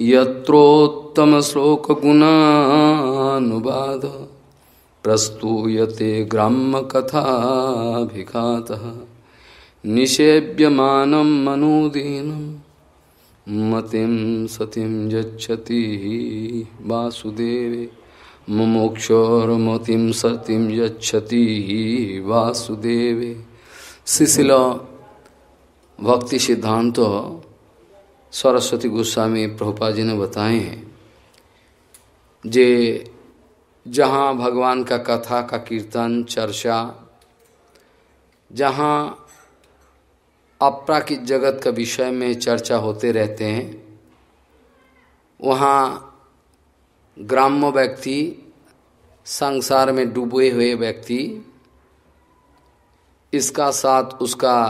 यत्रोत्तमश्लोकगुणानुवाद प्रस्तूयते ग्राम्यकथाभिघातः निषेव्यमानं मनोदीनं मतिं सतिं यच्छति वासुदेवे मुमुक्षोर्मतिं सतिं यच्छति वासुदेवे शिशिल भक्ति सिद्धांत सरस्वती गोस्वामी प्रभुपा जी ने बताए हैं जे जहाँ भगवान का कथा का कीर्तन चर्चा जहाँ अपराकित जगत का विषय में चर्चा होते रहते हैं वहाँ ग्राम्य व्यक्ति संसार में डूबे हुए व्यक्ति इसका साथ उसका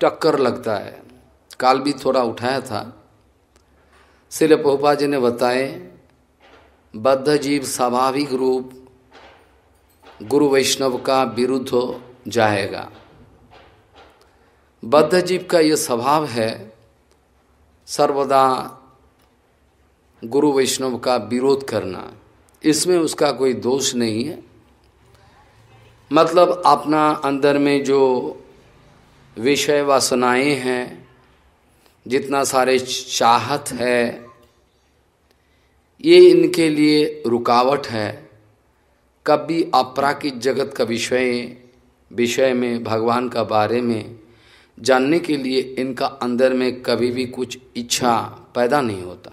टक्कर लगता है काल भी थोड़ा उठाया था सिल पोपा जी ने बताए बद्ध जीव स्वाभाविक रूप गुरु वैष्णव का विरुद्ध हो जाएगा बद्ध जीव का यह स्वभाव है सर्वदा गुरु वैष्णव का विरोध करना इसमें उसका कोई दोष नहीं है मतलब अपना अंदर में जो विषय वासनाएं हैं जितना सारे चाहत है ये इनके लिए रुकावट है कभी अपराकित जगत का विषय विषय में भगवान का बारे में जानने के लिए इनका अंदर में कभी भी कुछ इच्छा पैदा नहीं होता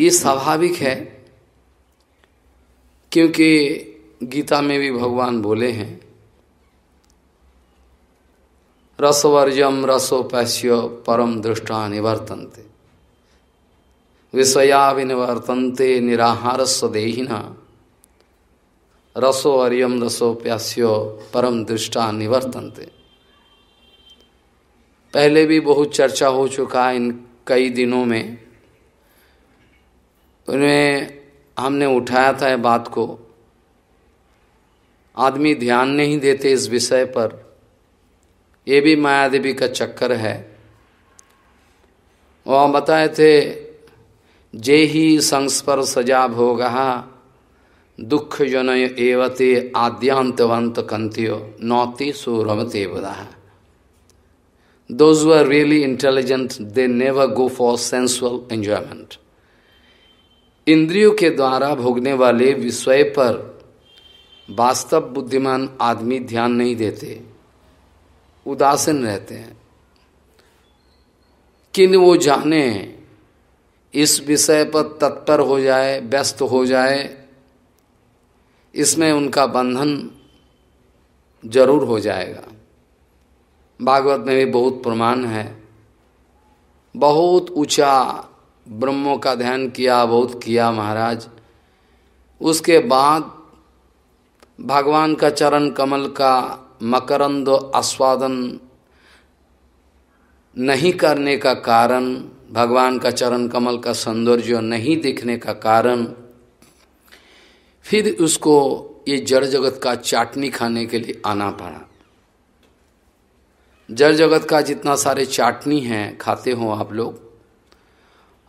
ये स्वाभाविक है क्योंकि गीता में भी भगवान बोले हैं रसवर्जम रसोपैश्य परम दृष्टा निवर्तनते विषया विनिवर्तनते निराहार स्वदेहिना रसो अर्यम प्यास्यो परम दृष्टा निवर्तनते पहले भी बहुत चर्चा हो चुका इन कई दिनों में उन्हें हमने उठाया था बात को आदमी ध्यान नहीं देते इस विषय पर ये भी माया देवी का चक्कर है वहाँ बताए थे जे ही संस्पर सजा भोग दुख जनय एवते आद्यांतवंत कंतियो नौति सोरवते बधा those are really intelligent they never go for sensual enjoyment इंद्रियों के द्वारा भोगने वाले विषय पर वास्तव बुद्धिमान आदमी ध्यान नहीं देते उदासीन रहते हैं किन वो जाने इस विषय पर तत्पर हो जाए व्यस्त हो जाए इसमें उनका बंधन जरूर हो जाएगा भागवत में भी बहुत प्रमाण है बहुत ऊंचा ब्रह्मों का ध्यान किया बहुत किया महाराज उसके बाद भगवान का चरण कमल का मकरंद आस्वादन नहीं करने का कारण भगवान का चरण कमल का सौंदर्य नहीं देखने का कारण फिर उसको ये जड़ जगत का चाटनी खाने के लिए आना पड़ा जड़ जगत का जितना सारे चाटनी है खाते हो आप लोग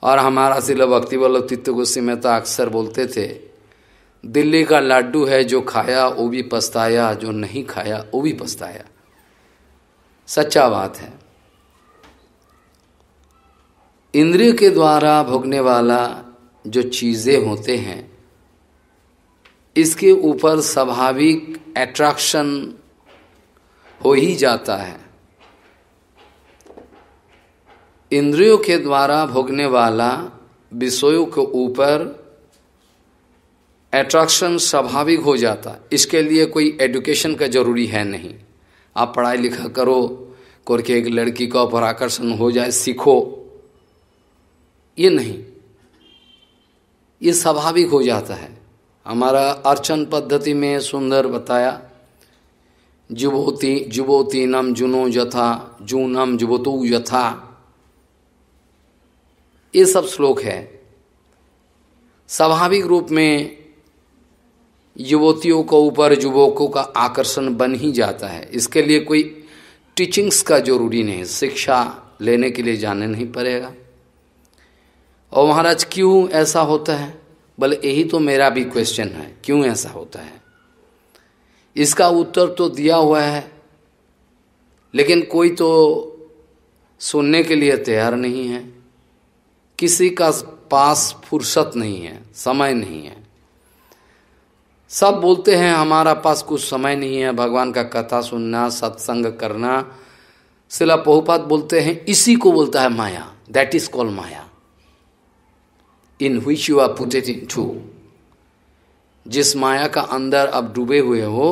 और हमारा सिलो भक्ति वल्लभ तित्व गोस्वी में तो अक्सर बोलते थे दिल्ली का लाड्डू है जो खाया वो भी पछताया जो नहीं खाया वो भी पछताया सच्चा बात है इंद्रिय के द्वारा भोगने वाला जो चीज़ें होते हैं इसके ऊपर स्वाभाविक एट्रैक्शन हो ही जाता है इंद्रियों के द्वारा भोगने वाला विषयों के ऊपर एट्रैक्शन स्वाभाविक हो जाता इसके लिए कोई एडुकेशन का जरूरी है नहीं आप पढ़ाई लिखा करो करके एक लड़की का ऊपर आकर्षण हो जाए सीखो ये नहीं ये स्वाभाविक हो जाता है हमारा अर्चन पद्धति में सुंदर बताया जुबोती जुबोती नम जुनो यथा जू नम जुबोतु यथा ये सब श्लोक है स्वाभाविक रूप में युवतियों को ऊपर युवकों का आकर्षण बन ही जाता है इसके लिए कोई टीचिंग्स का जरूरी नहीं शिक्षा लेने के लिए जाने नहीं पड़ेगा और महाराज क्यों ऐसा होता है बल यही तो मेरा भी क्वेश्चन है क्यों ऐसा होता है इसका उत्तर तो दिया हुआ है लेकिन कोई तो सुनने के लिए तैयार नहीं है किसी का पास फुर्सत नहीं है समय नहीं है सब बोलते हैं हमारा पास कुछ समय नहीं है भगवान का कथा सुनना सत्संग करना सिला पहुपात बोलते हैं इसी को बोलता है माया that is call maya in which you are putted into जिस माया का अंदर अब डूबे हुए हो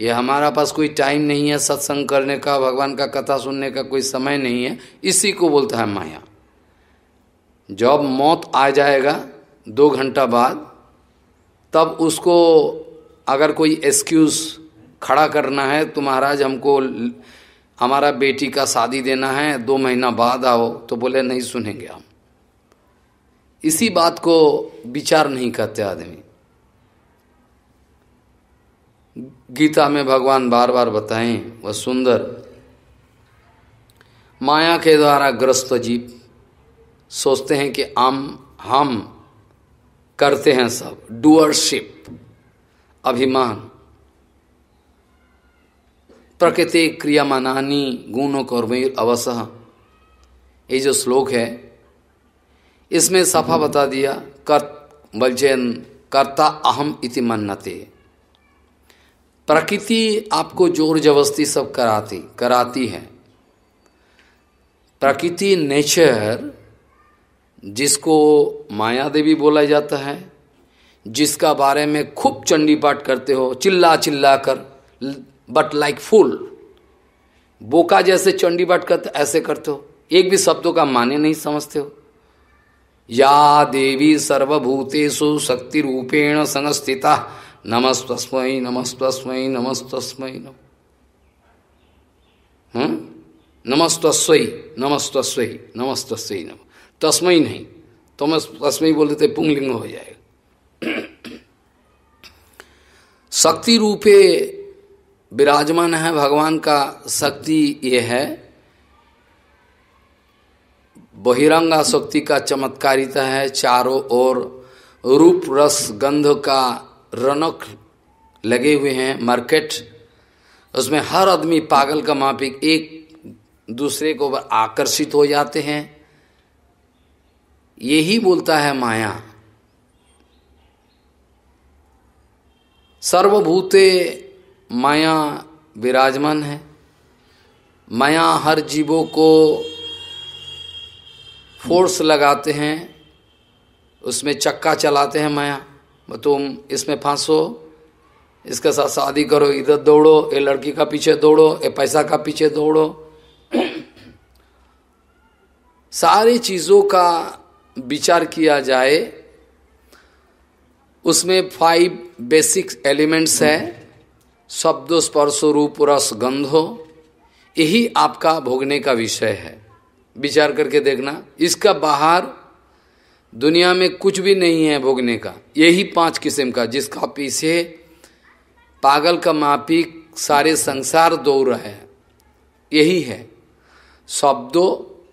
ये हमारा पास कोई टाइम नहीं है सत्संग करने का भगवान का कथा सुनने का कोई समय नहीं है इसी को बोलता है माया जब मौत आ जाएगा दो घंटा बाद तब उसको अगर कोई एक्सक्यूज़ खड़ा करना है तो महाराज हमको हमारा बेटी का शादी देना है दो महीना बाद आओ तो बोले नहीं सुनेंगे हम इसी बात को विचार नहीं करते आदमी गीता में भगवान बार बार बताएं वह सुंदर माया के द्वारा ग्रस्त जीव सोचते हैं कि हम हम करते हैं सब डुअरशिप अभिमान प्रकृति क्रिया मनानी गुणों कर्मीर अवसह ये जो श्लोक है इसमें सफा बता दिया कर बलचैन कर्ता अहम इति मन्नते प्रकृति आपको जोर जबरस्ती सब कराती कराती है प्रकृति नेचर जिसको माया देवी बोला जाता है जिसका बारे में खूब चंडी पाठ करते हो चिल्ला चिल्ला कर बट लाइक फूल बोका जैसे चंडी पाठ करते ऐसे करते हो एक भी शब्दों का माने नहीं समझते हो या देवी सर्वभूतेषु शक्ति रूपेण संस्थिता नमस्तस्मयी नमस्तस्मयी नमस्तस्मयी नम नमस्तस्वई नमस्तस्वई नमस्तस्वई नम तस्मय नहीं तो मैं तस्मय बोल देते पुंगलिंग हो जाएगा शक्ति रूपे विराजमान है भगवान का शक्ति ये है बहिरंगा शक्ति का चमत्कारिता है चारों ओर रूप रस गंध का रनक लगे हुए हैं मार्केट उसमें हर आदमी पागल का मापिक एक दूसरे को आकर्षित हो जाते हैं यही बोलता है माया सर्वभूते माया विराजमान है माया हर जीवों को फोर्स लगाते हैं उसमें चक्का चलाते हैं माया तुम इसमें फांसो इसके साथ शादी करो इधर दौड़ो ये लड़की का पीछे दौड़ो ये पैसा का पीछे दौड़ो सारी चीज़ों का विचार किया जाए उसमें फाइव बेसिक एलिमेंट्स है शब्द स्पर्श रूप रस गंधो यही आपका भोगने का विषय है विचार करके देखना इसका बाहर दुनिया में कुछ भी नहीं है भोगने का यही पांच किस्म का जिसका पीछे पागल का मापी सारे संसार दौड़ है यही है शब्दों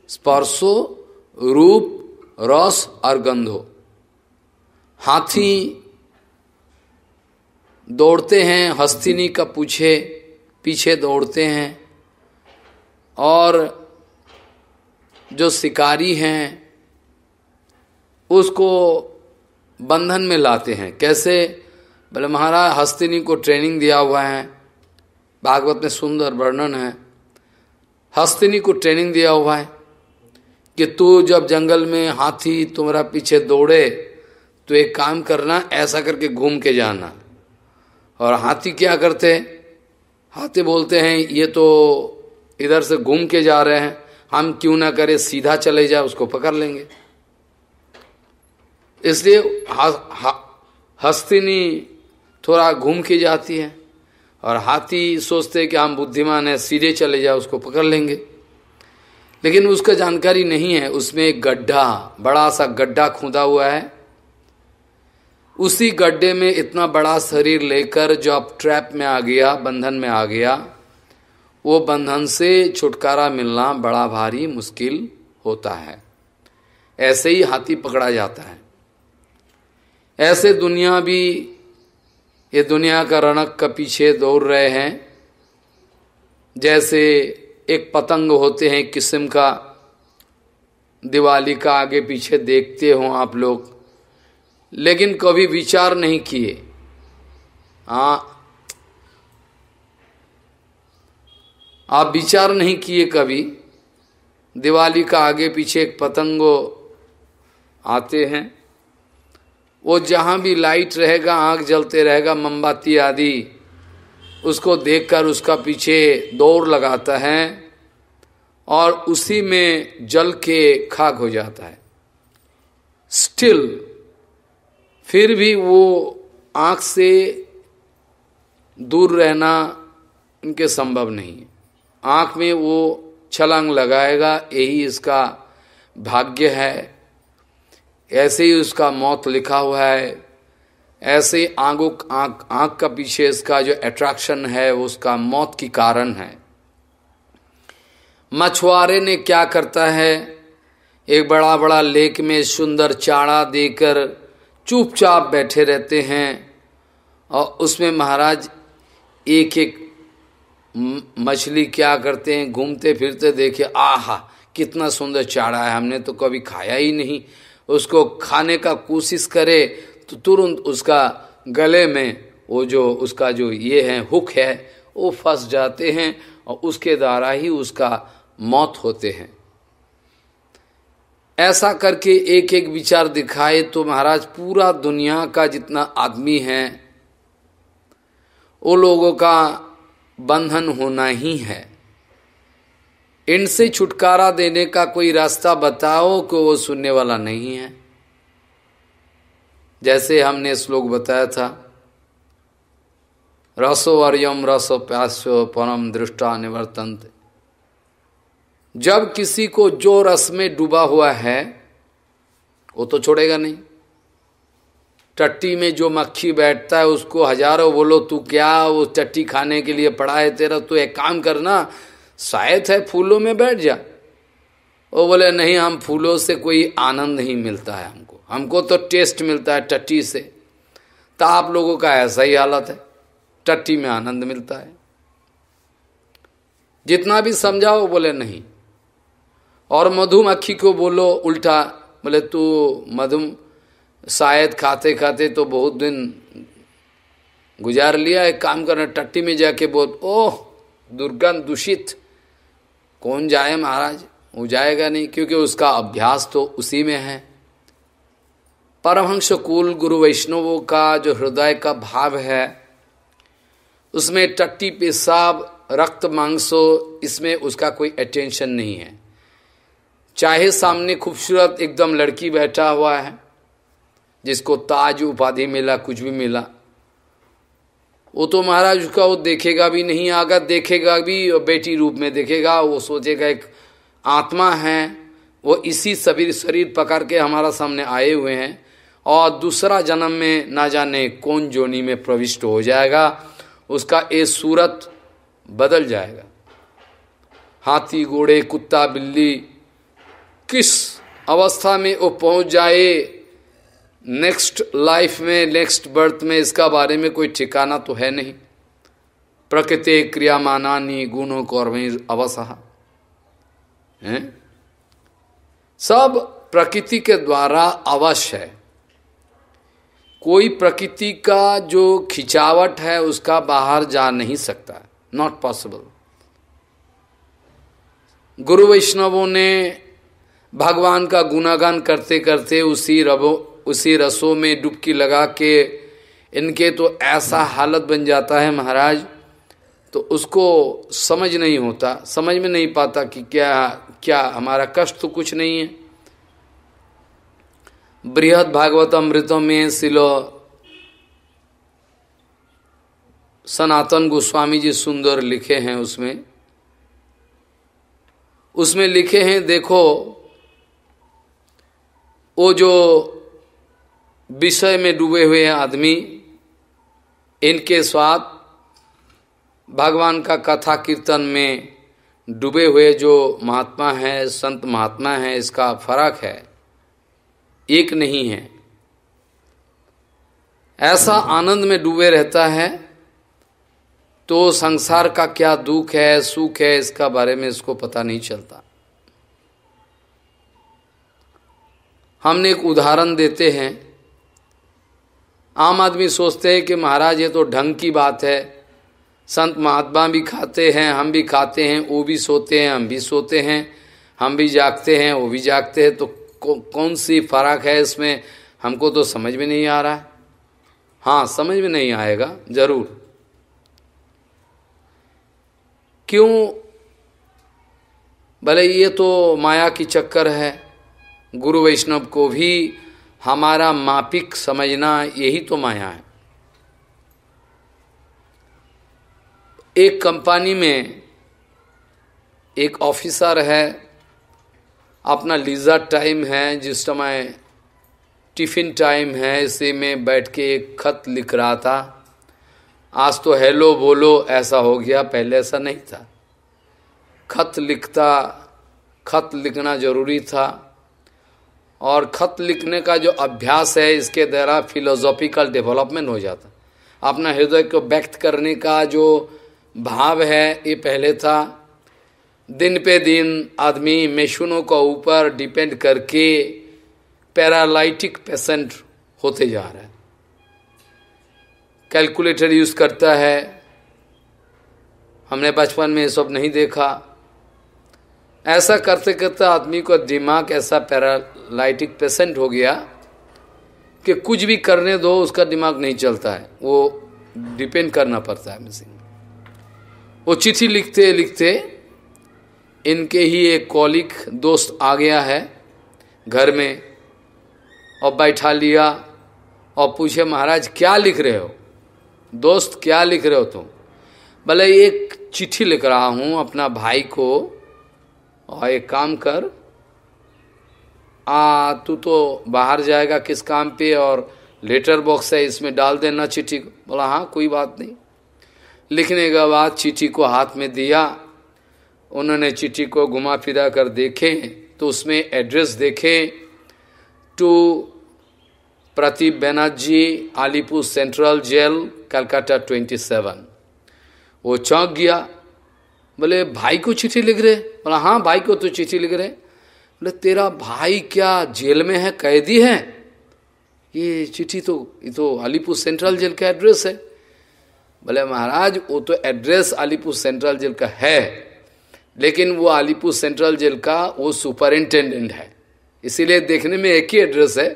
स्पर्शो रूप रस और गंधो हाथी दौड़ते हैं हस्तिनी का पूछे पीछे दौड़ते हैं और जो शिकारी हैं उसको बंधन में लाते हैं कैसे बोले महाराज हस्तिनी को ट्रेनिंग दिया हुआ है भागवत में सुंदर वर्णन है हस्तिनी को ट्रेनिंग दिया हुआ है कि तू जब जंगल में हाथी तुम्हारा पीछे दौड़े तो एक काम करना ऐसा करके घूम के जाना और हाथी क्या करते हाथी बोलते हैं ये तो इधर से घूम के जा रहे हैं हम क्यों ना करें सीधा चले जाए उसको पकड़ लेंगे इसलिए हस्तिनी थोड़ा घूम के जाती है और हाथी सोचते हैं कि हम बुद्धिमान हैं सीधे चले जाए उसको पकड़ लेंगे लेकिन उसका जानकारी नहीं है उसमें एक गड्ढा बड़ा सा गड्ढा खुदा हुआ है उसी गड्ढे में इतना बड़ा शरीर लेकर जो अब ट्रैप में आ गया बंधन में आ गया वो बंधन से छुटकारा मिलना बड़ा भारी मुश्किल होता है ऐसे ही हाथी पकड़ा जाता है ऐसे दुनिया भी ये दुनिया का रणक का पीछे दौड़ रहे हैं जैसे एक पतंग होते हैं किस्म का दिवाली का आगे पीछे देखते हो आप लोग लेकिन कभी विचार नहीं किए हाँ आप विचार नहीं किए कभी दिवाली का आगे पीछे एक पतंगो आते हैं वो जहाँ भी लाइट रहेगा आँख जलते रहेगा मोमबत्ती आदि उसको देखकर उसका पीछे दौड़ लगाता है और उसी में जल के खाक हो जाता है स्टिल फिर भी वो आँख से दूर रहना उनके संभव नहीं है आँख में वो छलांग लगाएगा यही इसका भाग्य है ऐसे ही उसका मौत लिखा हुआ है ऐसे आंगों आंख आंख का पीछे इसका जो अट्रैक्शन है वो उसका मौत की कारण है मछुआरे ने क्या करता है एक बड़ा बड़ा लेक में सुंदर चाड़ा देकर चुपचाप बैठे रहते हैं और उसमें महाराज एक एक मछली क्या करते हैं घूमते फिरते देखे आहा कितना सुंदर चाड़ा है हमने तो कभी खाया ही नहीं उसको खाने का कोशिश करे तो तुरंत उसका गले में वो जो उसका जो ये है हुक है वो फंस जाते हैं और उसके द्वारा ही उसका मौत होते हैं ऐसा करके एक एक विचार दिखाए तो महाराज पूरा दुनिया का जितना आदमी है वो लोगों का बंधन होना ही है इनसे छुटकारा देने का कोई रास्ता बताओ कि वो सुनने वाला नहीं है जैसे हमने श्लोक बताया था रसो वर्यम रसो प्यास्यो परम दृष्टा निवर्तन जब किसी को जो रस में डूबा हुआ है वो तो छोड़ेगा नहीं टट्टी में जो मक्खी बैठता है उसको हजारों बोलो तू क्या वो टट्टी खाने के लिए पड़ा है तेरा तू एक काम करना शायद है फूलों में बैठ जा वो बोले नहीं हम फूलों से कोई आनंद नहीं मिलता है हमको हमको तो टेस्ट मिलता है टट्टी से तो आप लोगों का ऐसा ही हालत है टट्टी में आनंद मिलता है जितना भी समझाओ बोले नहीं और मधुमक्खी को बोलो उल्टा बोले तू मधुम शायद खाते खाते तो बहुत दिन गुजार लिया एक काम करना टट्टी में जाके बोल ओह दुर्गंध दूषित कौन जाए महाराज वो जाएगा नहीं क्योंकि उसका अभ्यास तो उसी में है परमहंस कुल गुरु वैष्णवों का जो हृदय का भाव है उसमें टट्टी पेशाब रक्त मांसो इसमें उसका कोई अटेंशन नहीं है चाहे सामने खूबसूरत एकदम लड़की बैठा हुआ है जिसको ताज उपाधि मिला कुछ भी मिला वो तो महाराज उसका वो देखेगा भी नहीं आगा देखेगा भी बेटी रूप में देखेगा वो सोचेगा एक आत्मा है वो इसी सभी शरीर पकड़ के हमारा सामने आए हुए हैं और दूसरा जन्म में ना जाने कौन जोनी में प्रविष्ट हो जाएगा उसका ये सूरत बदल जाएगा हाथी घोड़े कुत्ता बिल्ली किस अवस्था में वो पहुंच जाए नेक्स्ट लाइफ में नेक्स्ट बर्थ में इसका बारे में कोई ठिकाना तो है नहीं प्रकृति क्रिया मानानी गुणों को अवसहा हैं सब प्रकृति के द्वारा अवश्य है कोई प्रकृति का जो खिंचावट है उसका बाहर जा नहीं सकता नॉट पॉसिबल गुरु वैष्णवों ने भगवान का गुनागान करते करते उसी रबो उसी रसों में डुबकी लगा के इनके तो ऐसा हालत बन जाता है महाराज तो उसको समझ नहीं होता समझ में नहीं पाता कि क्या क्या हमारा कष्ट तो कुछ नहीं है बृहद भागवत अमृतों में सिलो सनातन गोस्वामी जी सुंदर लिखे हैं उसमें उसमें लिखे हैं देखो वो जो विषय में डूबे हुए आदमी इनके साथ भगवान का कथा कीर्तन में डूबे हुए जो महात्मा है संत महात्मा है इसका फर्क है एक नहीं है ऐसा आनंद में डूबे रहता है तो संसार का क्या दुख है सुख है इसका बारे में इसको पता नहीं चलता हमने एक उदाहरण देते हैं आम आदमी सोचते हैं कि महाराज ये तो ढंग की बात है संत महात्मा भी खाते हैं हम भी खाते हैं वो भी सोते हैं हम भी सोते हैं हम भी जागते हैं वो भी जागते हैं तो कौन सी फर्क है इसमें हमको तो समझ में नहीं आ रहा है हाँ समझ में नहीं आएगा जरूर क्यों भले ये तो माया की चक्कर है गुरु वैष्णव को भी हमारा मापिक समझना यही तो माया है एक कंपनी में एक ऑफिसर है अपना लीजा टाइम है जिस समय टिफिन टाइम है इसे में बैठ के एक खत लिख रहा था आज तो हेलो बोलो ऐसा हो गया पहले ऐसा नहीं था खत लिखता खत लिखना जरूरी था और खत लिखने का जो अभ्यास है इसके द्वारा फिलोसॉफिकल डेवलपमेंट हो जाता अपना हृदय को व्यक्त करने का जो भाव है ये पहले था दिन पे दिन आदमी मशीनों का ऊपर डिपेंड करके पैरालाइटिक पेशेंट होते जा रहा है कैलकुलेटर यूज करता है हमने बचपन में ये सब नहीं देखा ऐसा करते करते आदमी का दिमाग ऐसा पैरालाइटिक पेशेंट हो गया कि कुछ भी करने दो उसका दिमाग नहीं चलता है वो डिपेंड करना पड़ता है मशीन वो चिट्ठी लिखते लिखते इनके ही एक कॉलिक दोस्त आ गया है घर में और बैठा लिया और पूछे महाराज क्या लिख रहे हो दोस्त क्या लिख रहे हो तुम भले एक चिट्ठी लिख रहा हूँ अपना भाई को और एक काम कर आ तू तो बाहर जाएगा किस काम पे और लेटर बॉक्स है इसमें डाल देना चिट्ठी को बोला हाँ कोई बात नहीं लिखने के बाद चिट्ठी को हाथ में दिया उन्होंने चिट्ठी को घुमा फिरा कर देखे तो उसमें एड्रेस देखे to Pratip Banerjee Alipore central jail Calcutta 27 वो चौंक गया बोले भाई को चिट्ठी लिख रहे बोला हाँ भाई को तो चिट्ठी लिख रहे बोले तेरा भाई क्या जेल में है कैदी है ये चिट्ठी तो ये तो अलीपुर सेंट्रल जेल का एड्रेस है बोले महाराज वो तो एड्रेस अलीपुर सेंट्रल जेल का है लेकिन वो अलीपुर सेंट्रल जेल का वो सुपरिंटेंडेंट है इसीलिए देखने में एक ही एड्रेस है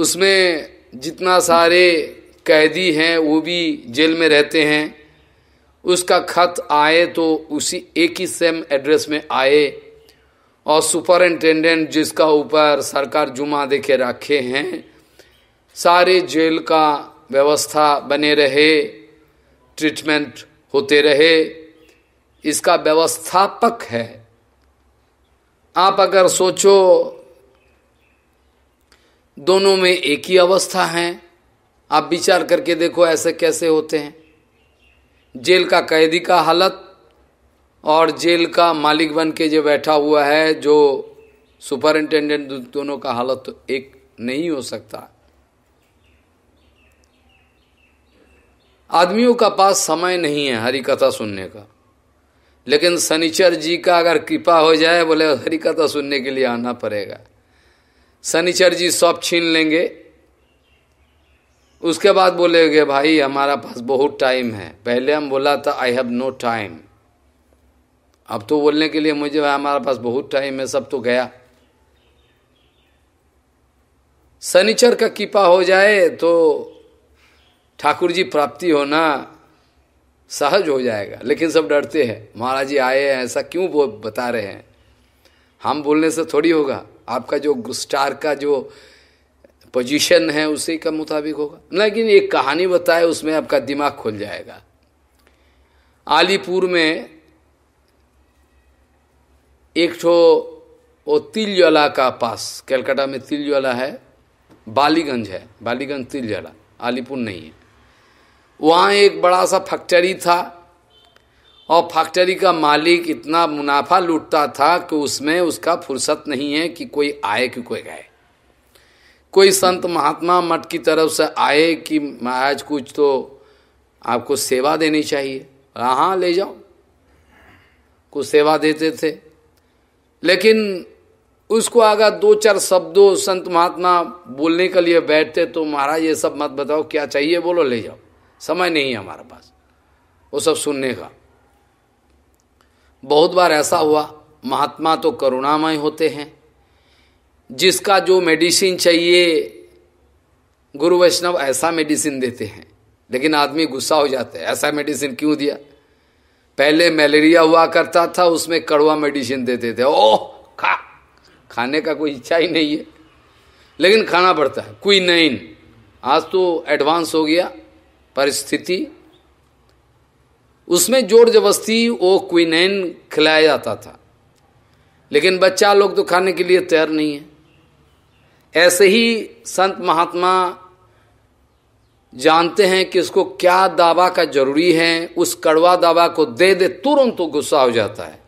उसमें जितना सारे कैदी हैं वो भी जेल में रहते हैं उसका खत आए तो उसी एक ही सेम एड्रेस में आए और सुपरिंटेंडेंट जिसका ऊपर सरकार जुमा के रखे हैं सारे जेल का व्यवस्था बने रहे ट्रीटमेंट होते रहे इसका व्यवस्थापक है आप अगर सोचो दोनों में एक ही अवस्था है आप विचार करके देखो ऐसे कैसे होते हैं जेल का कैदी का हालत और जेल का मालिक बन के जो बैठा हुआ है जो सुपरिंटेंडेंट दोनों का हालत तो एक नहीं हो सकता आदमियों का पास समय नहीं है हरी कथा सुनने का लेकिन शनिचर जी का अगर कृपा हो जाए बोले हरी कथा तो सुनने के लिए आना पड़ेगा शनिचर जी सब छीन लेंगे उसके बाद बोलेगे भाई हमारा पास बहुत टाइम है पहले हम बोला था आई हैव नो टाइम अब तो बोलने के लिए मुझे भाई हमारे पास बहुत टाइम है सब तो गया शनिचर का कृपा हो जाए तो ठाकुर जी प्राप्ति होना सहज हो जाएगा लेकिन सब डरते हैं महाराज जी आए हैं ऐसा क्यों वो बता रहे हैं हम बोलने से थोड़ी होगा आपका जो स्टार का जो पोजीशन है उसी के मुताबिक होगा लेकिन एक कहानी बताए उसमें आपका दिमाग खुल जाएगा आलीपुर में एक ठो वो तिलज्वाला का पास कलकत्ता में तिलज्वाला है बालीगंज है बालीगंज तिलज्वाला आलीपुर नहीं है वहाँ एक बड़ा सा फैक्ट्री था और फैक्ट्री का मालिक इतना मुनाफा लूटता था कि उसमें उसका फुर्सत नहीं है कि कोई आए कि कोई गए कोई संत महात्मा मठ की तरफ से आए कि महाराज कुछ तो आपको सेवा देनी चाहिए हाँ ले जाओ कुछ सेवा देते थे लेकिन उसको अगर दो चार शब्दों संत महात्मा बोलने के लिए बैठते तो महाराज ये सब मत बताओ क्या चाहिए बोलो ले जाओ समय नहीं है हमारे पास वो सब सुनने का बहुत बार ऐसा हुआ महात्मा तो करुणामय होते हैं जिसका जो मेडिसिन चाहिए गुरु वैष्णव ऐसा मेडिसिन देते हैं लेकिन आदमी गुस्सा हो जाता है ऐसा मेडिसिन क्यों दिया पहले मलेरिया हुआ करता था उसमें कड़वा मेडिसिन देते थे ओह खा खाने का कोई इच्छा ही नहीं है लेकिन खाना पड़ता है क्विनाइन आज तो एडवांस हो गया परिस्थिति उसमें जोर जबरस्ती वो क्विनेन खिलाया जाता था लेकिन बच्चा लोग तो खाने के लिए तैयार नहीं है ऐसे ही संत महात्मा जानते हैं कि उसको क्या दावा का जरूरी है उस कड़वा दावा को दे दे तुरंत तो गुस्सा हो जाता है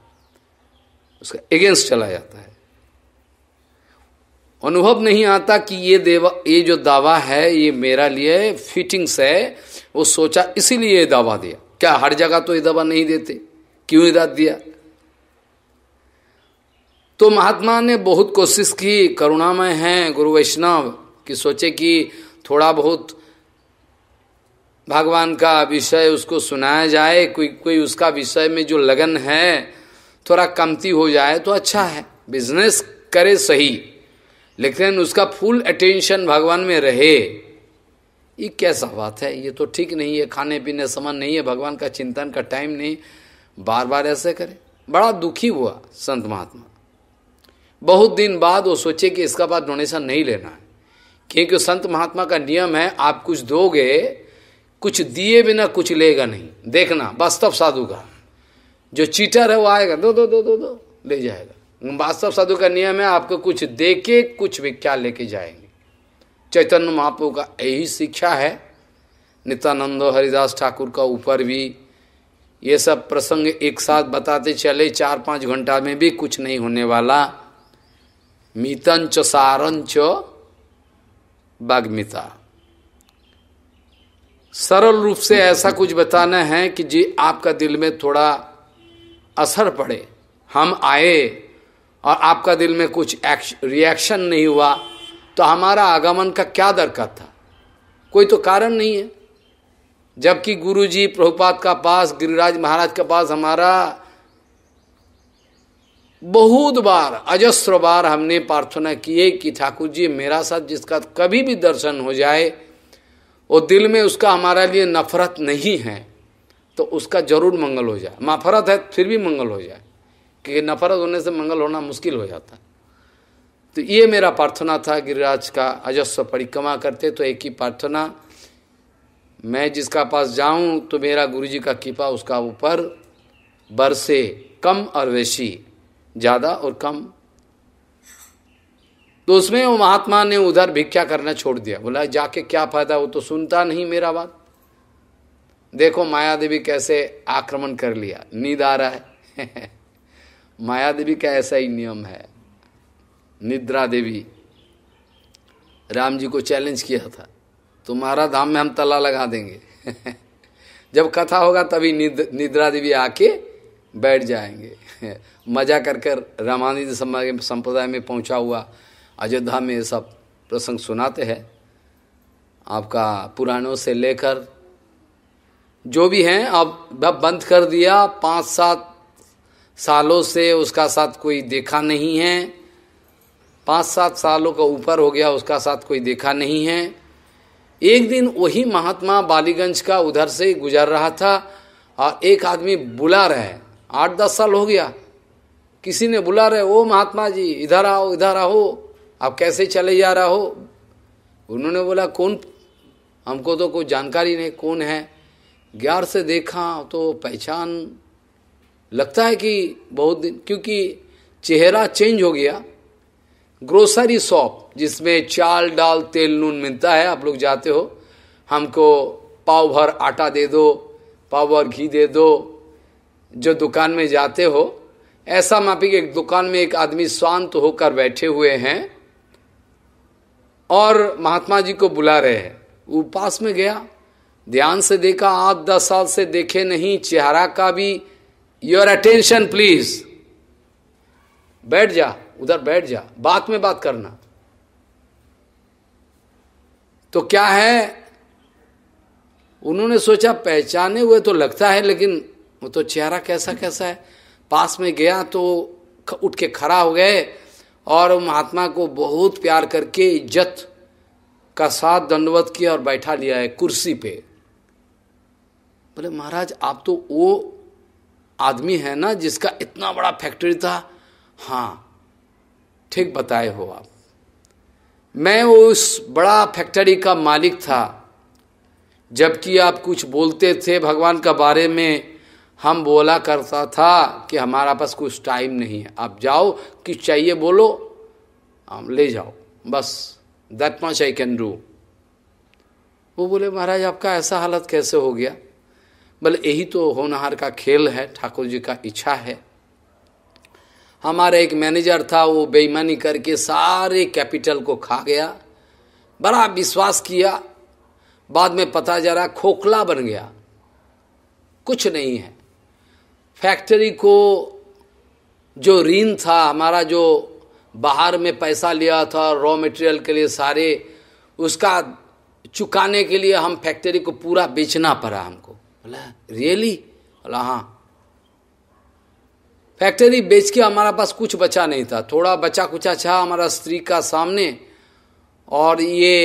उसका अगेंस्ट चला जाता है अनुभव नहीं आता कि ये देवा ये जो दावा है ये मेरा लिए फिटिंग्स है वो सोचा इसीलिए ये दावा दिया क्या हर जगह तो ये दावा नहीं देते क्यों इराद दिया तो महात्मा ने बहुत कोशिश की करुणामय हैं गुरु वैष्णव कि सोचे कि थोड़ा बहुत भगवान का विषय उसको सुनाया जाए कोई कोई उसका विषय में जो लगन है थोड़ा कमती हो जाए तो अच्छा है बिजनेस करे सही लेकिन उसका फुल अटेंशन भगवान में रहे ये कैसा बात है ये तो ठीक नहीं है खाने पीने समान नहीं है भगवान का चिंतन का टाइम नहीं बार बार ऐसे करे बड़ा दुखी हुआ संत महात्मा बहुत दिन बाद वो सोचे कि इसका बाद डोनेशन नहीं लेना है क्योंकि संत महात्मा का नियम है आप कुछ दोगे कुछ दिए बिना कुछ लेगा नहीं देखना वास्तव साधु का जो चीटर है वो आएगा दो दो दो दो दो ले जाएगा वास्तव साधु का नियम है आपको कुछ दे के कुछ क्या लेके जाएंगे चैतन्य महाप्रभु का यही शिक्षा है नित्यानंद हरिदास ठाकुर का ऊपर भी ये सब प्रसंग एक साथ बताते चले चार पाँच घंटा में भी कुछ नहीं होने वाला मितन सारं च बागमिता सरल रूप से ऐसा कुछ बताना है कि जी आपका दिल में थोड़ा असर पड़े हम आए और आपका दिल में कुछ रिएक्शन नहीं हुआ तो हमारा आगमन का क्या दरकार था कोई तो कारण नहीं है जबकि गुरुजी प्रभुपाद का पास गिरिराज महाराज के पास हमारा बहुत बार अजस्र बार हमने प्रार्थना किए कि ठाकुर जी मेरा साथ जिसका कभी भी दर्शन हो जाए वो दिल में उसका हमारा लिए नफरत नहीं है तो उसका जरूर मंगल हो जाए नफरत है फिर भी मंगल हो जाए क्योंकि नफरत होने से मंगल होना मुश्किल हो जाता है तो ये मेरा प्रार्थना था गिरिराज का अजस्व परिक्रमा करते तो एक ही प्रार्थना मैं जिसका पास जाऊं तो मेरा गुरुजी का कृपा उसका ऊपर बरसे कम और वैसी ज़्यादा और कम तो उसमें वो महात्मा ने उधर भिक्षा करना छोड़ दिया बोला जाके क्या फायदा वो तो सुनता नहीं मेरा बात देखो माया देवी कैसे आक्रमण कर लिया नींद आ रहा है माया देवी का ऐसा ही नियम है निद्रा देवी राम जी को चैलेंज किया था तुम्हारा तो धाम में हम तला लगा देंगे जब कथा होगा तभी निद, निद्रा देवी आके बैठ जाएंगे मजा कर कर रामानंद संप्रदाय में पहुंचा हुआ अयोध्या में सब प्रसंग सुनाते हैं आपका पुराणों से लेकर जो भी हैं अब बंद कर दिया पाँच सात सालों से उसका साथ कोई देखा नहीं है पाँच सात सालों का ऊपर हो गया उसका साथ कोई देखा नहीं है एक दिन वही महात्मा बालीगंज का उधर से गुजर रहा था और एक आदमी बुला रहे आठ दस साल हो गया किसी ने बुला रहे ओ महात्मा जी इधर आओ इधर आओ आप कैसे चले जा रहा हो उन्होंने बोला कौन हमको तो कोई जानकारी नहीं कौन है ग्यारह से देखा तो पहचान लगता है कि बहुत दिन क्योंकि चेहरा चेंज हो गया ग्रोसरी शॉप जिसमें चाल डाल तेल नून मिलता है आप लोग जाते हो हमको पाव भर आटा दे दो पाव भर घी दे दो जो दुकान में जाते हो ऐसा मापी कि एक दुकान में एक आदमी शांत होकर बैठे हुए हैं और महात्मा जी को बुला रहे हैं वो पास में गया ध्यान से देखा आठ दस साल से देखे नहीं चेहरा का भी योर अटेंशन प्लीज बैठ जा उधर बैठ जा बात में बात करना तो क्या है उन्होंने सोचा पहचाने हुए तो लगता है लेकिन वो तो चेहरा कैसा कैसा है पास में गया तो उठ के खड़ा हो गए और महात्मा को बहुत प्यार करके इज्जत का साथ दंडवत किया और बैठा लिया है कुर्सी पे बोले महाराज आप तो वो आदमी है ना जिसका इतना बड़ा फैक्ट्री था हाँ ठीक बताए हो आप मैं उस बड़ा फैक्ट्री का मालिक था जबकि आप कुछ बोलते थे भगवान का बारे में हम बोला करता था कि हमारा पास कुछ टाइम नहीं है आप जाओ कि चाहिए बोलो हम ले जाओ बस that much I can do वो बोले महाराज आपका ऐसा हालत कैसे हो गया बोले यही तो होनहार का खेल है ठाकुर जी का इच्छा है हमारा एक मैनेजर था वो बेईमानी करके सारे कैपिटल को खा गया बड़ा विश्वास किया बाद में पता रहा खोखला बन गया कुछ नहीं है फैक्ट्री को जो ऋण था हमारा जो बाहर में पैसा लिया था रॉ मटेरियल के लिए सारे उसका चुकाने के लिए हम फैक्ट्री को पूरा बेचना पड़ा हमको बोला रियली बोला हाँ फैक्ट्री बेच के हमारा पास कुछ बचा नहीं था थोड़ा बचा कुचा छा हमारा स्त्री का सामने और ये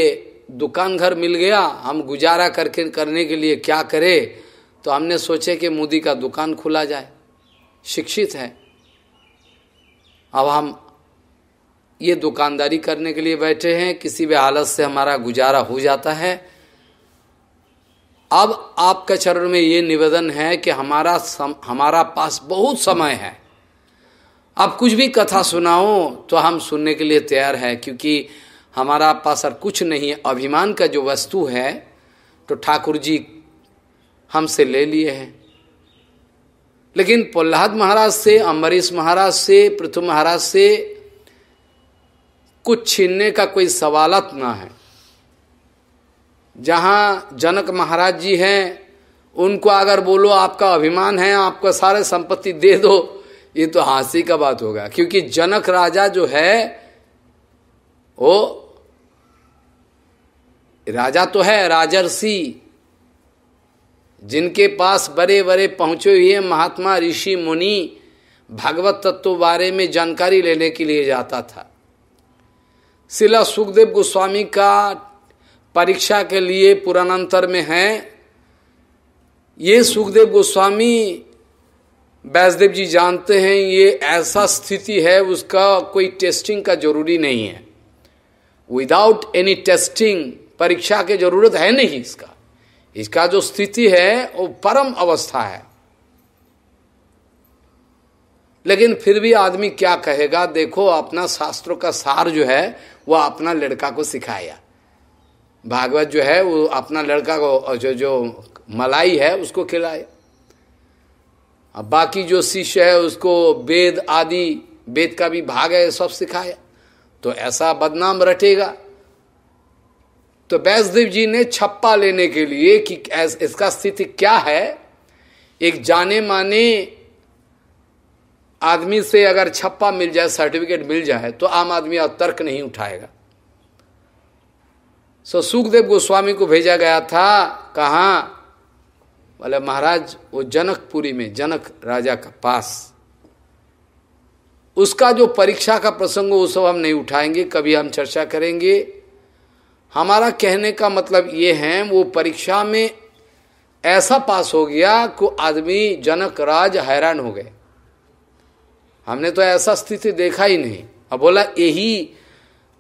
दुकान घर मिल गया हम गुजारा करके करने के लिए क्या करें तो हमने सोचे कि मोदी का दुकान खुला जाए शिक्षित है अब हम ये दुकानदारी करने के लिए बैठे हैं किसी भी हालत से हमारा गुजारा हो जाता है अब आपके चरण में ये निवेदन है कि हमारा सम, हमारा पास बहुत समय है आप कुछ भी कथा सुनाओ तो हम सुनने के लिए तैयार है क्योंकि हमारा पास और कुछ नहीं है अभिमान का जो वस्तु है तो ठाकुर जी हमसे ले लिए हैं लेकिन प्रहलाद महाराज से अम्बरीश महाराज से पृथ्वी महाराज से कुछ छीनने का कोई सवालत ना है जहाँ जनक महाराज जी हैं उनको अगर बोलो आपका अभिमान है आपका सारे संपत्ति दे दो ये तो हांसी का बात होगा क्योंकि जनक राजा जो है वो राजा तो है राजर्षि जिनके पास बड़े बड़े पहुंचे हुए महात्मा ऋषि मुनि भागवत तत्व बारे में जानकारी लेने के लिए जाता था शिला सुखदेव गोस्वामी का परीक्षा के लिए पुराणांतर में है ये सुखदेव गोस्वामी वैसदेव जी जानते हैं ये ऐसा स्थिति है उसका कोई टेस्टिंग का जरूरी नहीं है विदाउट एनी टेस्टिंग परीक्षा की जरूरत है नहीं इसका इसका जो स्थिति है वो परम अवस्था है लेकिन फिर भी आदमी क्या कहेगा देखो अपना शास्त्रों का सार जो है वह अपना लड़का को सिखाया भागवत जो है वो अपना लड़का को जो जो मलाई है उसको खिलाए अब बाकी जो शिष्य है उसको वेद आदि वेद का भी भाग है सब सिखाया तो ऐसा बदनाम रटेगा तो वैष्णदेव जी ने छप्पा लेने के लिए कि इसका स्थिति क्या है एक जाने माने आदमी से अगर छप्पा मिल जाए सर्टिफिकेट मिल जाए तो आम आदमी अब तर्क नहीं उठाएगा सो सुखदेव गोस्वामी को भेजा गया था कहाँ बोले महाराज वो जनकपुरी में जनक राजा का पास उसका जो परीक्षा का प्रसंग वो सब हम नहीं उठाएंगे कभी हम चर्चा करेंगे हमारा कहने का मतलब ये है वो परीक्षा में ऐसा पास हो गया को आदमी जनक राज हैरान हो गए हमने तो ऐसा स्थिति देखा ही नहीं अब बोला यही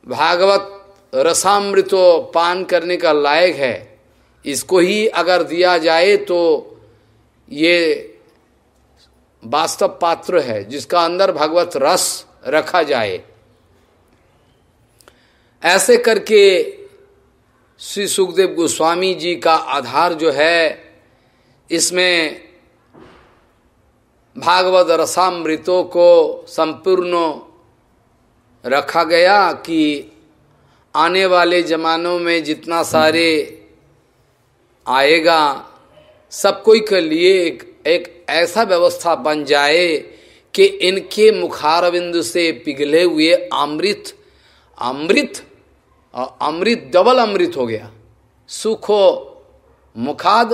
भागवत रसामृतो पान करने का लायक है इसको ही अगर दिया जाए तो ये वास्तव पात्र है जिसका अंदर भगवत रस रखा जाए ऐसे करके श्री सुखदेव गोस्वामी जी का आधार जो है इसमें भागवत रसामृतों को संपूर्ण रखा गया कि आने वाले जमानों में जितना सारे आएगा सब कोई के लिए एक, एक ऐसा व्यवस्था बन जाए कि इनके मुखारविंद से पिघले हुए अमृत अमृत और अमृत डबल अमृत हो गया सुखो मुखाद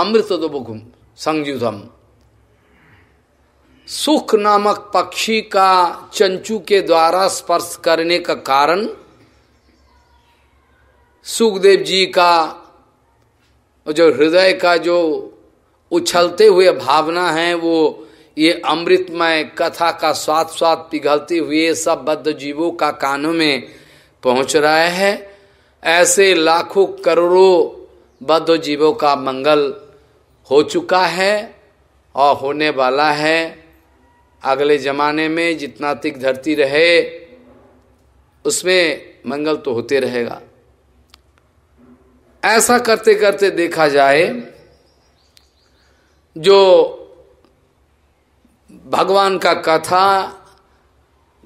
अमृत बुखुम तो संयुधम सुख नामक पक्षी का चंचू के द्वारा स्पर्श करने का कारण सुखदेव जी का जो हृदय का जो उछलते हुए भावना है वो ये अमृतमय कथा का स्वाद स्वाद पिघलते हुए सब बद्ध जीवों का कानों में पहुंच रहा है ऐसे लाखों करोड़ों बद्ध जीवों का मंगल हो चुका है और होने वाला है अगले जमाने में जितना तिक धरती रहे उसमें मंगल तो होते रहेगा ऐसा करते करते देखा जाए जो भगवान का कथा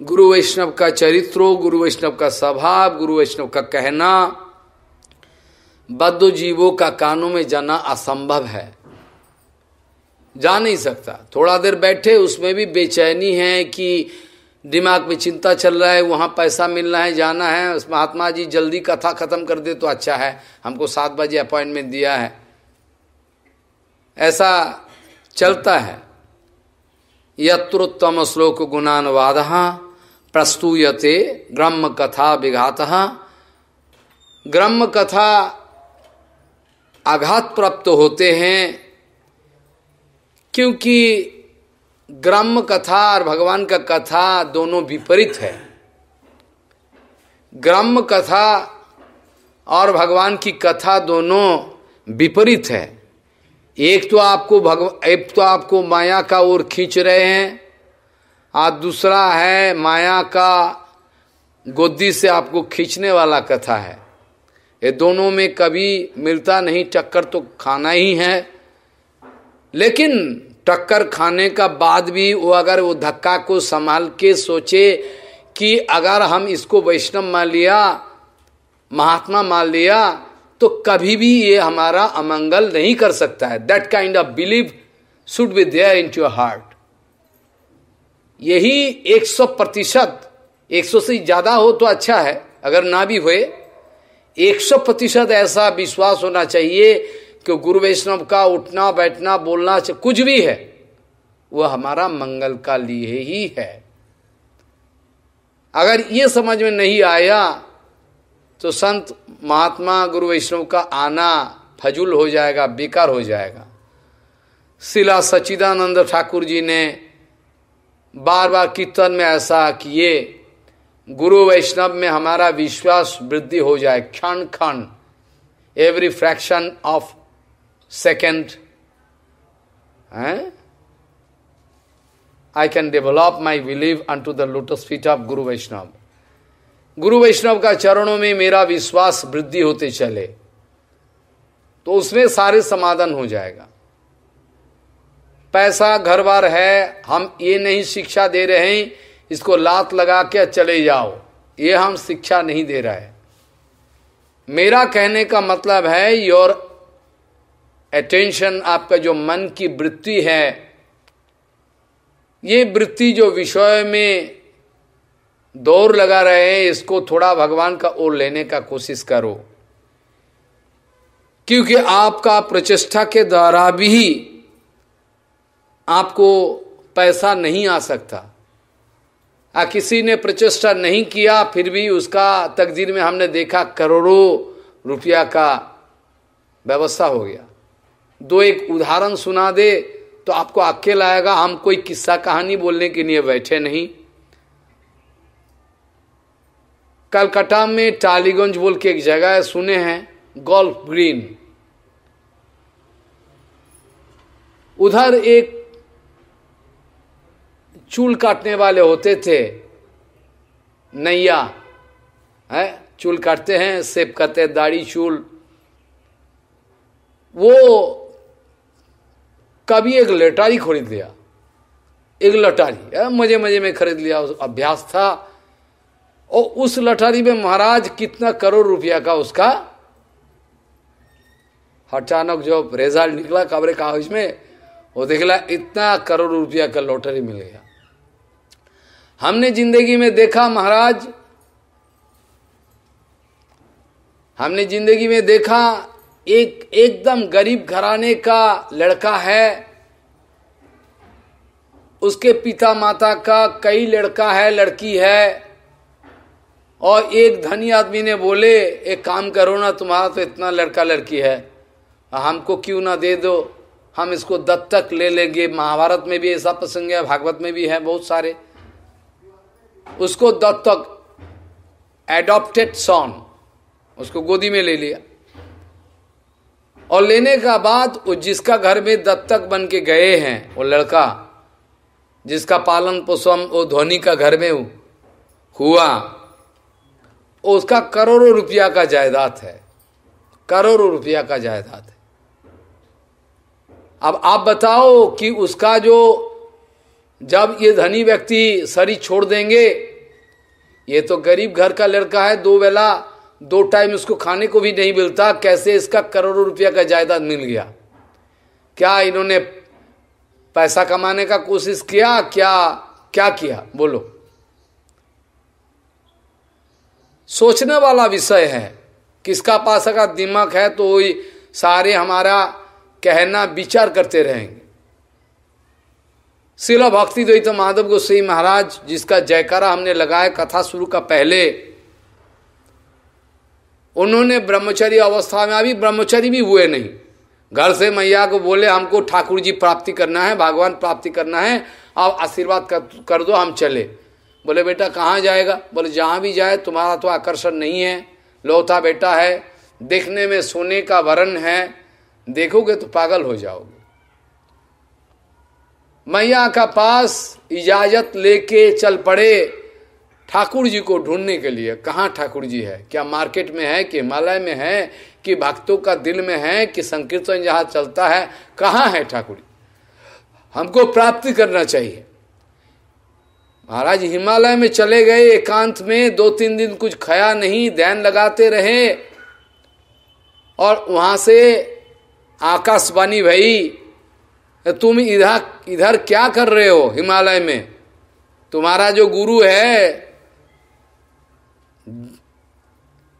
गुरु वैष्णव का चरित्रो गुरु वैष्णव का स्वभाव गुरु वैष्णव का कहना बद्ध जीवों का कानों में जाना असंभव है जा नहीं सकता थोड़ा देर बैठे उसमें भी बेचैनी है कि दिमाग में चिंता चल रहा है वहाँ पैसा मिलना है जाना है उस महात्मा जी जल्दी कथा खत्म कर दे तो अच्छा है हमको सात बजे अपॉइंटमेंट दिया है ऐसा चलता है यत्रोत्तम श्लोक गुणानुवाद प्रस्तुयते ग्रह्म कथा विघात ग्रम कथा आघात प्राप्त होते हैं क्योंकि ग्राम कथा और भगवान का कथा दोनों विपरीत है ग्राम कथा और भगवान की कथा दोनों विपरीत है एक तो आपको भगव एक तो आपको माया का ओर खींच रहे हैं और दूसरा है माया का गोदी से आपको खींचने वाला कथा है ये दोनों में कभी मिलता नहीं टक्कर तो खाना ही है लेकिन टक्कर खाने का बाद भी वो अगर वो धक्का को संभाल के सोचे कि अगर हम इसको वैष्णव मान लिया महात्मा मान लिया तो कभी भी ये हमारा अमंगल नहीं कर सकता है that kind of believe should be there in your heart यही 100 प्रतिशत एक से ज़्यादा हो तो अच्छा है अगर ना भी हुए 100 प्रतिशत ऐसा विश्वास होना चाहिए कि गुरु वैष्णव का उठना बैठना बोलना कुछ भी है वह हमारा मंगल का लिए ही है अगर ये समझ में नहीं आया तो संत महात्मा गुरु वैष्णव का आना फजूल हो जाएगा बेकार हो जाएगा शिला सच्चिदानंद ठाकुर जी ने बार बार कीर्तन में ऐसा किए गुरु वैष्णव में हमारा विश्वास वृद्धि हो जाए क्षण क्षण every fraction of Second, eh? I can develop my belief unto the lotus feet of Guru Vaishnava. गुरु वैष्णव का चरणों में मेरा विश्वास वृद्धि होते चले तो उसमें सारे समाधान हो जाएगा पैसा घर बार है हम ये नहीं शिक्षा दे रहे हैं इसको लात लगा के चले जाओ ये हम शिक्षा नहीं दे रहे मेरा कहने का मतलब है योर अटेंशन आपका जो मन की वृत्ति है ये वृत्ति जो विषय में दौड़ लगा रहे हैं इसको थोड़ा भगवान का ओर लेने का कोशिश करो क्योंकि आपका प्रचेष्टा के द्वारा भी आपको पैसा नहीं आ सकता आ किसी ने प्रचेष्टा नहीं किया फिर भी उसका तकदीर में हमने देखा करोड़ों रुपया का व्यवस्था हो गया दो एक उदाहरण सुना दे तो आपको आके लाएगा हम कोई किस्सा कहानी बोलने के लिए बैठे नहीं कलकत्ता में टालीगंज बोल के एक जगह है सुने हैं गोल्फ ग्रीन उधर एक चूल काटने वाले होते थे नैया है चूल काटते हैं सेप करते हैं दाढ़ी चूल वो कभी एक लटारी खरीद लिया एक लटारी मजे मजे में खरीद लिया उस अभ्यास था और उस लटारी में महाराज कितना करोड़ रुपया का उसका अचानक जो रिजल्ट निकला कबरे का में वो देख ला इतना करोड़ रुपया का लॉटरी मिल गया हमने जिंदगी में देखा महाराज हमने जिंदगी में देखा एक एकदम गरीब घराने का लड़का है उसके पिता माता का कई लड़का है लड़की है और एक धनी आदमी ने बोले एक काम करो ना तुम्हारा तो इतना लड़का लड़की है हमको क्यों ना दे दो हम इसको दत्तक ले लेंगे महाभारत में भी ऐसा प्रसंग है भागवत में भी है बहुत सारे उसको दत्तक एडॉप्टेड सॉन उसको गोदी में ले लिया और लेने का बाद वो जिसका घर में दत्तक बन के गए हैं वो लड़का जिसका पालन पोषण वो धोनी का घर में हुआ उसका करोड़ों रुपया का जायदाद है करोड़ों रुपया का जायदाद है अब आप बताओ कि उसका जो जब ये धनी व्यक्ति शरीर छोड़ देंगे ये तो गरीब घर का लड़का है दो वेला दो टाइम इसको खाने को भी नहीं मिलता कैसे इसका करोड़ों रुपया का जायदाद मिल गया क्या इन्होंने पैसा कमाने का कोशिश किया क्या क्या किया बोलो सोचने वाला विषय है किसका पास अगर दिमाग है तो वही सारे हमारा कहना विचार करते रहेंगे शिला भक्ति द्वैत तो महादेव गोसाई महाराज जिसका जयकारा हमने लगाया कथा शुरू का पहले उन्होंने ब्रह्मचर्य अवस्था में अभी ब्रह्मचर्य भी हुए नहीं घर से मैया को बोले हमको ठाकुर जी प्राप्ति करना है भगवान प्राप्ति करना है आप आशीर्वाद कर, कर दो हम चले बोले बेटा कहाँ जाएगा बोले जहाँ भी जाए तुम्हारा तो आकर्षण नहीं है लोथा बेटा है देखने में सोने का वरण है देखोगे तो पागल हो जाओगे मैया का पास इजाजत लेके चल पड़े ठाकुर जी को ढूंढने के लिए कहाँ ठाकुर जी है क्या मार्केट में है कि हिमालय में है कि भक्तों का दिल में है कि संकीर्तन जहाँ चलता है कहाँ है ठाकुर जी हमको प्राप्त करना चाहिए महाराज हिमालय में चले गए एकांत में दो तीन दिन कुछ खाया नहीं ध्यान लगाते रहे और वहां से आकाशवाणी भाई तुम इधर इधर क्या कर रहे हो हिमालय में तुम्हारा जो गुरु है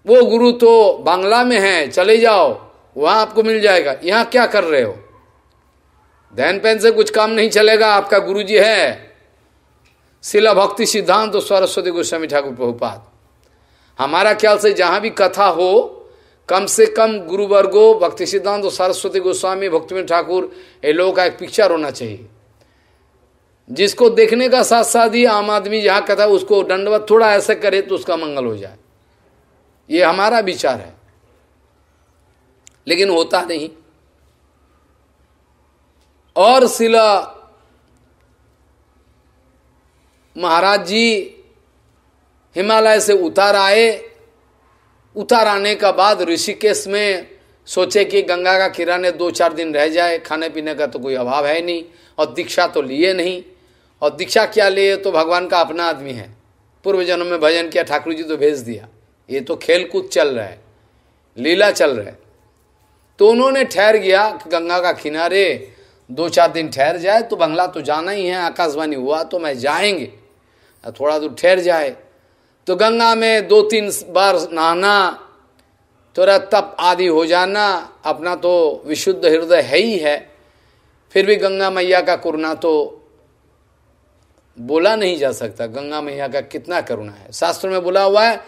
वो गुरु तो बांग्ला में है चले जाओ वहां आपको मिल जाएगा यहां क्या कर रहे हो धैन पैन से कुछ काम नहीं चलेगा आपका गुरु जी है शिला भक्ति सिद्धांत तो सरस्वती गोस्वामी ठाकुर प्रभुपात हमारा ख्याल से जहां भी कथा हो कम से कम गुरु वर्गो भक्ति सिद्धांत और सरस्वती गोस्वामी भक्तिवीर ठाकुर ये लोगों का एक पिक्चर होना चाहिए जिसको देखने का साथ साथ ही आम आदमी जहाँ कथा उसको दंडवत थोड़ा ऐसे करे तो उसका मंगल हो जाए ये हमारा विचार है लेकिन होता नहीं और शिला महाराज जी हिमालय से उतार आए उतार आने का बाद ऋषिकेश में सोचे कि गंगा का किराने दो चार दिन रह जाए खाने पीने का तो कोई अभाव है नहीं और दीक्षा तो लिए नहीं और दीक्षा क्या लिए तो भगवान का अपना आदमी है पूर्व जन्म में भजन किया ठाकुर जी तो भेज दिया ये तो खेल कूद चल रहा है लीला चल रहा है तो उन्होंने ठहर गया गंगा का किनारे दो चार दिन ठहर जाए तो बंगला तो जाना ही है आकाशवाणी हुआ तो मैं जाएंगे थोड़ा दूर ठहर जाए तो गंगा में दो तीन बार नहाना थोड़ा तप आदि हो जाना अपना तो विशुद्ध हृदय है ही है फिर भी गंगा मैया का करुणा तो बोला नहीं जा सकता गंगा मैया का कितना करुणा है शास्त्र में बोला हुआ है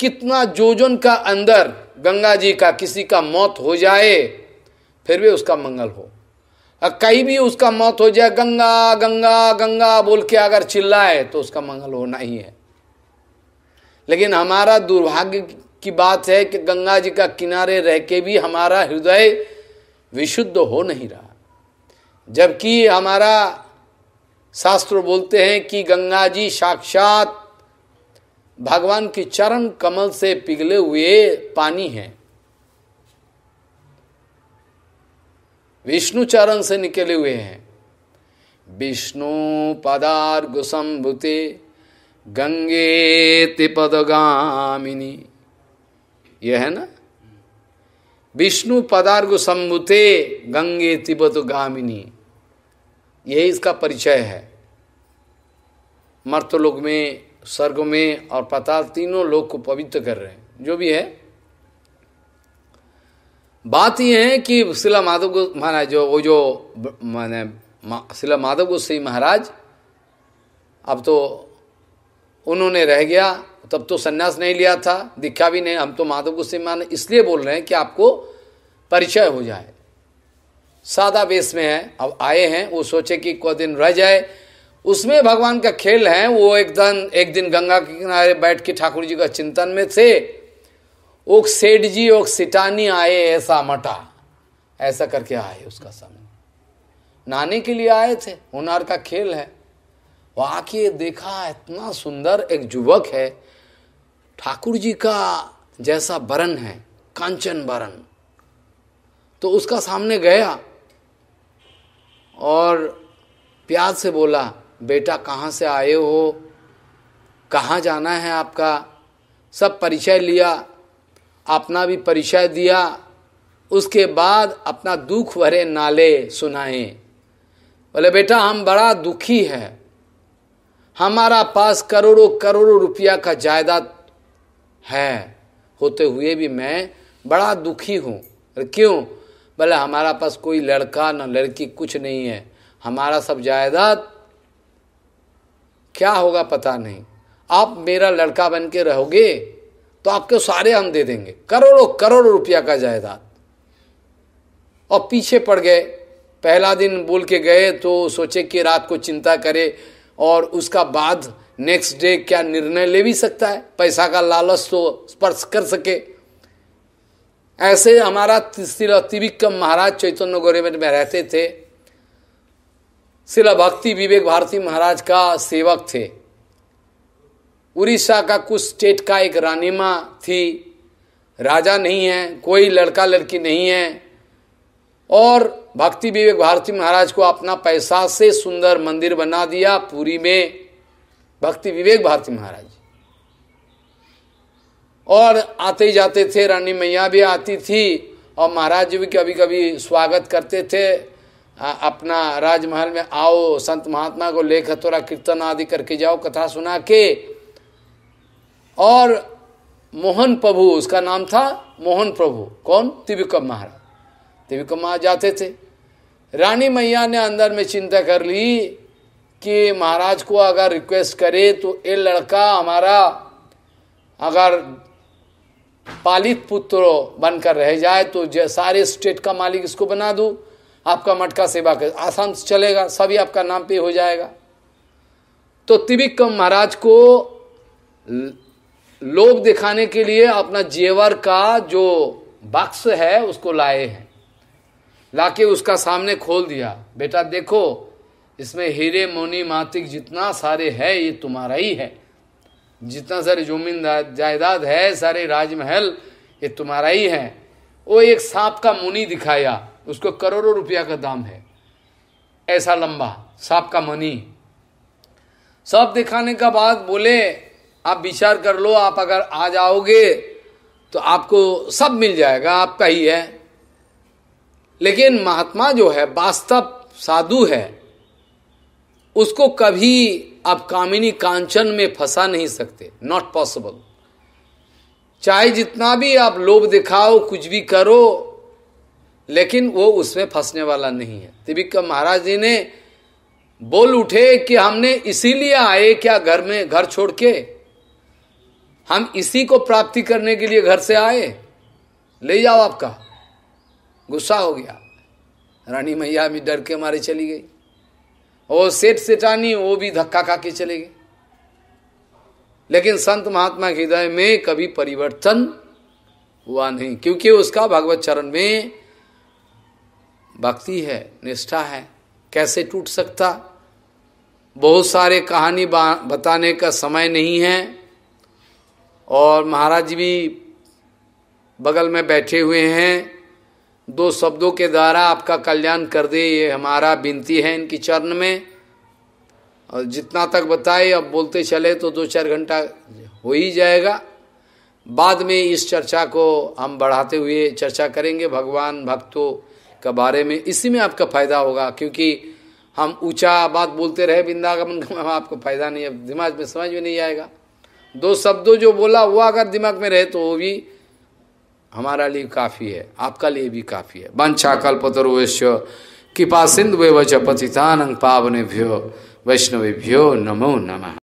कितना जोजन का अंदर गंगा जी का किसी का मौत हो जाए फिर भी उसका मंगल हो और कहीं भी उसका मौत हो जाए गंगा गंगा गंगा बोल के अगर चिल्लाए तो उसका मंगल होना ही है लेकिन हमारा दुर्भाग्य की बात है कि गंगा जी का किनारे रह के भी हमारा हृदय विशुद्ध हो नहीं रहा जबकि हमारा शास्त्र बोलते हैं कि गंगा जी साक्षात भगवान की चरण कमल से पिघले हुए पानी है विष्णु चरण से निकले हुए हैं विष्णु पदार गुसंभुते गंगे तिपदगामिनी यह है ना विष्णु पदार गुसंभुते गंगे तिब्बत गामिनी यही इसका परिचय है मर्तलोक में स्वर्ग में और पताल तीनों लोग को पवित्र कर रहे हैं जो भी है बात यह है कि शिला माधव महाराज जो वो जो माने शिला माधव गोसाई महाराज अब तो उन्होंने रह गया तब तो सन्यास नहीं लिया था दिखा भी नहीं हम तो माधव गोसाई महाराज इसलिए बोल रहे हैं कि आपको परिचय हो जाए सादा बेस में है अब आए हैं वो सोचे कि कोई दिन रह जाए उसमें भगवान का खेल है वो एक दिन एक दिन गंगा के किनारे बैठ के ठाकुर जी का चिंतन में थे ओक सेठ जी ओक सिटानी आए ऐसा मटा ऐसा करके आए उसका सामने नाने के लिए आए थे हुनार का खेल है वहां के देखा इतना सुंदर एक युवक है ठाकुर जी का जैसा बरन है कांचन बरन तो उसका सामने गया और प्यार से बोला बेटा कहाँ से आए हो कहाँ जाना है आपका सब परिचय लिया अपना भी परिचय दिया उसके बाद अपना दुख भरे नाले सुनाए बोले बेटा हम बड़ा दुखी है हमारा पास करोड़ों करोड़ों रुपया का जायदाद है होते हुए भी मैं बड़ा दुखी हूँ क्यों बोले हमारा पास कोई लड़का ना लड़की कुछ नहीं है हमारा सब जायदाद क्या होगा पता नहीं आप मेरा लड़का बन के रहोगे तो आपको सारे हम दे देंगे करोड़ों करोड़ों रुपया का जायदाद और पीछे पड़ गए पहला दिन बोल के गए तो सोचे कि रात को चिंता करे और उसका बाद नेक्स्ट डे क्या निर्णय ले भी सकता है पैसा का लालच तो स्पर्श कर सके ऐसे हमारा तिस्तिल तिबिक महाराज चैतन्य गौरे में रहते थे शिला भक्ति विवेक भारती महाराज का सेवक थे उड़ीसा का कुछ स्टेट का एक रानीमा थी राजा नहीं है कोई लड़का लड़की नहीं है और भक्ति विवेक भारती महाराज को अपना पैसा से सुंदर मंदिर बना दिया पूरी में भक्ति विवेक भारती महाराज और आते ही जाते थे रानी मैया भी आती थी और महाराज जी भी कभी कभी स्वागत करते थे अपना राजमहल में आओ संत महात्मा को लेख थोड़ा कीर्तन आदि करके जाओ कथा सुना के और मोहन प्रभु उसका नाम था मोहन प्रभु कौन त्रिविक्रम महाराज त्रिविक्रम महाराज जाते थे रानी मैया ने अंदर में चिंता कर ली कि महाराज को अगर रिक्वेस्ट करे तो ये लड़का हमारा अगर पालित पुत्र बनकर रह जाए तो सारे स्टेट का मालिक इसको बना दूँ आपका मटका सेवा कर आसान चलेगा सभी आपका नाम पे हो जाएगा तो तिबिकम महाराज को लोग दिखाने के लिए अपना जेवर का जो बक्स है उसको लाए हैं लाके उसका सामने खोल दिया बेटा देखो इसमें हीरे मोनी मातिक जितना सारे है ये तुम्हारा ही है जितना सारे जमीन जायदाद है सारे राजमहल ये तुम्हारा ही है वो एक सांप का मुनि दिखाया उसको करोड़ों रुपया का दाम है ऐसा लंबा सांप का मनी सब दिखाने का बाद बोले आप विचार कर लो आप अगर आ जाओगे तो आपको सब मिल जाएगा आपका ही है लेकिन महात्मा जो है वास्तव साधु है उसको कभी आप कामिनी कांचन में फंसा नहीं सकते नॉट पॉसिबल चाहे जितना भी आप लोभ दिखाओ कुछ भी करो लेकिन वो उसमें फंसने वाला नहीं है त्रिविक्रम महाराज जी ने बोल उठे कि हमने इसीलिए आए क्या घर में घर छोड़ के हम इसी को प्राप्ति करने के लिए घर से आए ले जाओ आपका गुस्सा हो गया रानी मैया भी डर के मारे चली गई वो सेठ सेठानी वो भी धक्का खा के चले गए लेकिन संत महात्मा हृदय में कभी परिवर्तन हुआ नहीं क्योंकि उसका भगवत चरण में भक्ति है निष्ठा है कैसे टूट सकता बहुत सारे कहानी बताने का समय नहीं है और महाराज भी बगल में बैठे हुए हैं दो शब्दों के द्वारा आपका कल्याण कर दे ये हमारा विनती है इनकी चरण में और जितना तक बताए अब बोलते चले तो दो चार घंटा हो ही जाएगा बाद में इस चर्चा को हम बढ़ाते हुए चर्चा करेंगे भगवान भक्तों के बारे में इसी में आपका फायदा होगा क्योंकि हम ऊंचा बात बोलते रहे वृंदावन का आपको फायदा नहीं है दिमाग में समझ में नहीं आएगा दो शब्दों जो बोला वो अगर दिमाग में रहे तो वो भी हमारा लिए काफ़ी है आपका लिए भी काफ़ी है वंशा कल्पतरुवेश कृपा सिंधु वे वच भ्यो वैष्णवे भ्यो नमो नमः